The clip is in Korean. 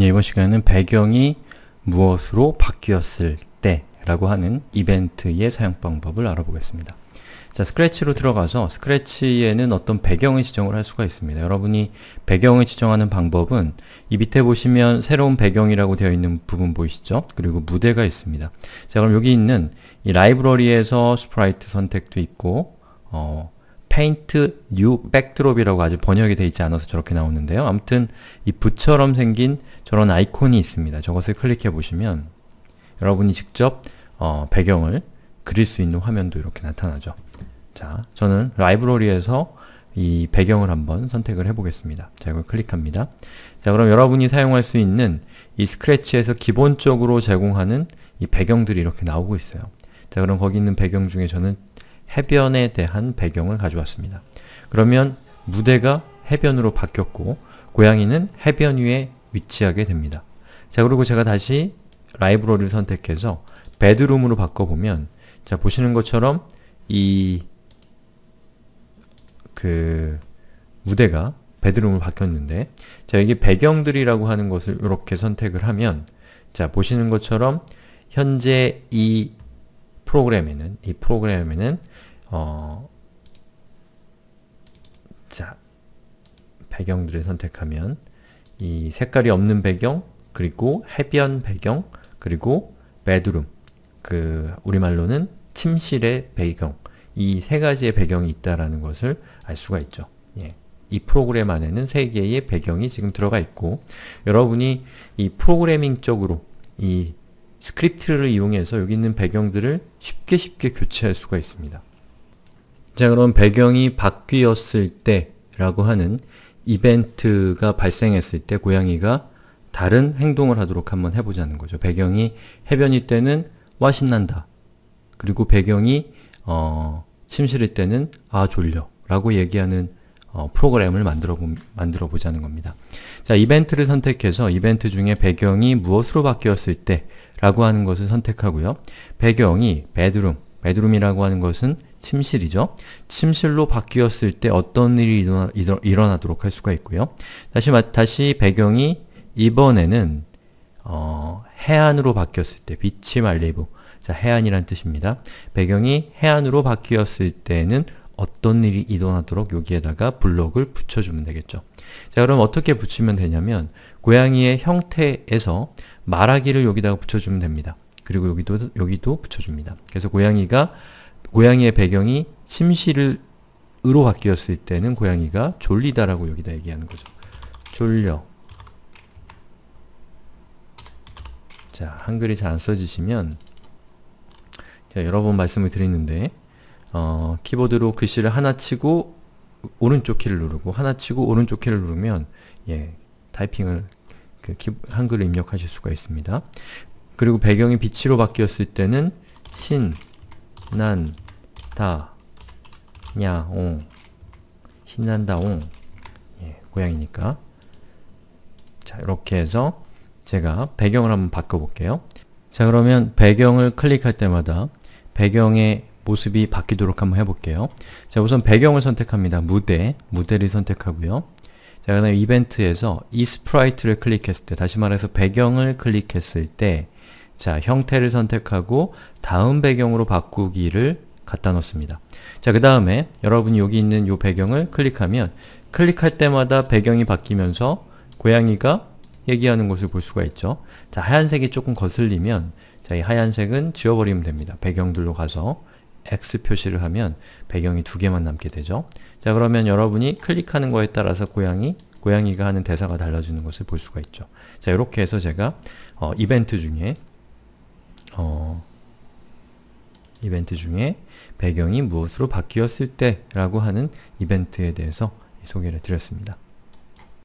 예, 이번 시간에는 배경이 무엇으로 바뀌었을 때 라고 하는 이벤트의 사용 방법을 알아보겠습니다. 자, 스크래치로 들어가서 스크래치에는 어떤 배경을 지정을 할 수가 있습니다. 여러분이 배경을 지정하는 방법은 이 밑에 보시면 새로운 배경이라고 되어 있는 부분 보이시죠? 그리고 무대가 있습니다. 자, 그럼 여기 있는 이 라이브러리에서 스프라이트 선택도 있고 어, paint new backdrop이라고 아직 번역이 되어 있지 않아서 저렇게 나오는데요. 아무튼 이 붓처럼 생긴 저런 아이콘이 있습니다. 저것을 클릭해 보시면 여러분이 직접 어, 배경을 그릴 수 있는 화면도 이렇게 나타나죠. 자, 저는 라이브러리에서 이 배경을 한번 선택을 해보겠습니다. 자, 이걸 클릭합니다. 자, 그럼 여러분이 사용할 수 있는 이 스크래치에서 기본적으로 제공하는 이 배경들이 이렇게 나오고 있어요. 자, 그럼 거기 있는 배경 중에 저는 해변에 대한 배경을 가져왔습니다. 그러면 무대가 해변으로 바뀌었고 고양이는 해변 위에 위치하게 됩니다. 자 그리고 제가 다시 라이브러리를 선택해서 베드룸으로 바꿔보면 자 보시는 것처럼 이 그 무대가 베드룸으로 바뀌었는데 자 여기 배경들이라고 하는 것을 이렇게 선택을 하면 자 보시는 것처럼 현재 이 프로그램에는 이 프로그램에는 어, 자 배경들을 선택하면 이 색깔이 없는 배경 그리고 해변 배경 그리고 베드룸 그 우리말로는 침실의 배경 이 세 가지의 배경이 있다라는 것을 알 수가 있죠. 예. 이 프로그램 안에는 세 개의 배경이 지금 들어가 있고 여러분이 이 프로그래밍 쪽으로 이 스크립트를 이용해서 여기 있는 배경들을 쉽게 쉽게 교체할 수가 있습니다. 자 그럼 배경이 바뀌었을 때 라고 하는 이벤트가 발생했을 때 고양이가 다른 행동을 하도록 한번 해보자는 거죠. 배경이 해변일 때는 와 신난다. 그리고 배경이 어, 침실일 때는 아 졸려 라고 얘기하는 어, 프로그램을 만들어, 보, 만들어 보자는 겁니다. 자 이벤트를 선택해서 이벤트 중에 배경이 무엇으로 바뀌었을 때 라고 하는 것을 선택하고요. 배경이 bedroom, bedroom이라고 하는 것은 침실이죠. 침실로 바뀌었을 때 어떤 일이 일어나, 도록할 수가 있고요. 다시 마, 다시 배경이 이번에는 어, 해안으로 바뀌었을 때 비치 말리부 자, 해안이란 뜻입니다. 배경이 해안으로 바뀌었을 때는 어떤 일이 일어나도록 여기에다가 블록을 붙여주면 되겠죠. 자 그럼 어떻게 붙이면 되냐면 고양이의 형태에서 말하기를 여기다가 붙여주면 됩니다. 그리고 여기도 여기도 붙여줍니다. 그래서 고양이가 고양이의 배경이 침실을 으로 바뀌었을 때는 고양이가 졸리다라고 여기다 얘기하는 거죠. 졸려 자, 한글이 잘 안 써지시면 제가 여러 번 말씀을 드렸는데 어, 키보드로 글씨를 하나 치고 오른쪽 키를 누르고 하나 치고 오른쪽 키를 누르면 예, 타이핑을 그 키, 한글을 입력하실 수가 있습니다. 그리고 배경이 빛으로 바뀌었을 때는 신, 난, 다, 냐, 옹 신난다, 옹 예, 고양이니까 자, 이렇게 해서 제가 배경을 한번 바꿔볼게요. 자, 그러면 배경을 클릭할 때마다 배경의 모습이 바뀌도록 한번 해볼게요. 자, 우선 배경을 선택합니다. 무대, 무대를 선택하고요. 자, 그 다음에 이벤트에서 이 스프라이트를 클릭했을 때, 다시 말해서 배경을 클릭했을 때, 자, 형태를 선택하고 다음 배경으로 바꾸기를 갖다 놓습니다. 자, 그 다음에 여러분이 여기 있는 이 배경을 클릭하면 클릭할 때마다 배경이 바뀌면서 고양이가 얘기하는 것을 볼 수가 있죠. 자, 하얀색이 조금 거슬리면 자, 이 하얀색은 지워버리면 됩니다. 배경들로 가서 X 표시를 하면 배경이 두 개만 남게 되죠. 자 그러면 여러분이 클릭하는 거에 따라서 고양이, 고양이가 하는 대사가 달라지는 것을 볼 수가 있죠. 자 이렇게 해서 제가 어, 이벤트 중에 어, 이벤트 중에 배경이 무엇으로 바뀌었을 때 라고 하는 이벤트에 대해서 소개를 드렸습니다.